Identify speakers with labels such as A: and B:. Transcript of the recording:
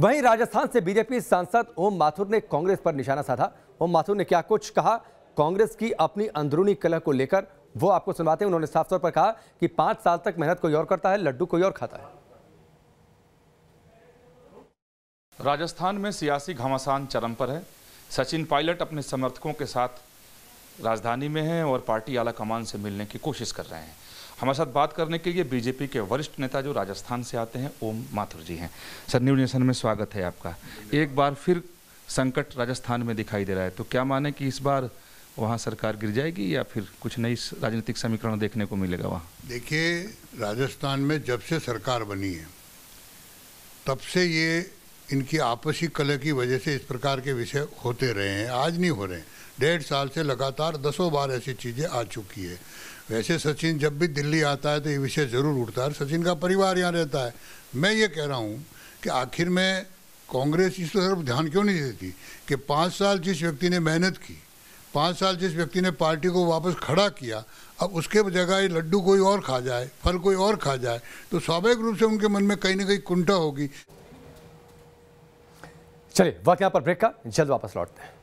A: वहीं राजस्थान से बीजेपी सांसद ओम माथुर ने कांग्रेस पर निशाना साधा ओम माथुर ने क्या कुछ कहा कांग्रेस की अपनी अंदरूनी कलह को लेकर वो आपको सुनवाते हैं उन्होंने साफ तौर पर कहा कि पांच साल तक मेहनत कोई और करता है लड्डू कोई और खाता है
B: राजस्थान में सियासी घमासान चरम पर है सचिन पायलट अपने समर्थकों के साथ राजधानी में हैं और पार्टी आला कमान से मिलने की कोशिश कर रहे हैं हमारे साथ बात करने के लिए बीजेपी के वरिष्ठ नेता जो राजस्थान से आते हैं ओम माथुर जी हैं सर न्यू नेशन में स्वागत है आपका एक बार फिर संकट राजस्थान में दिखाई दे रहा है तो क्या माने कि इस बार वहाँ सरकार गिर जाएगी या फिर कुछ नई राजनीतिक समीकरण देखने को मिलेगा वहाँ
C: देखिए राजस्थान में जब से सरकार बनी है
B: तब से ये
C: इनकी आपसी कलह की वजह से इस प्रकार के विषय होते रहे हैं आज नहीं हो रहे हैं डेढ़ साल से लगातार दसों बार ऐसी चीज़ें आ चुकी है वैसे सचिन जब भी दिल्ली आता है तो ये विषय ज़रूर उठता है सचिन का परिवार यहाँ रहता है मैं ये कह रहा हूँ कि आखिर में कांग्रेस इस तरफ ध्यान क्यों नहीं देती कि पाँच साल जिस व्यक्ति ने मेहनत की पाँच साल जिस व्यक्ति ने पार्टी को वापस खड़ा किया अब उसके जगह ये लड्डू कोई और खा जाए फल कोई और खा जाए तो स्वाभाविक रूप से उनके मन में कहीं ना कहीं कुंठा होगी चलिए वक्त यहाँ पर ब्रेक का जल्द वापस लौटते हैं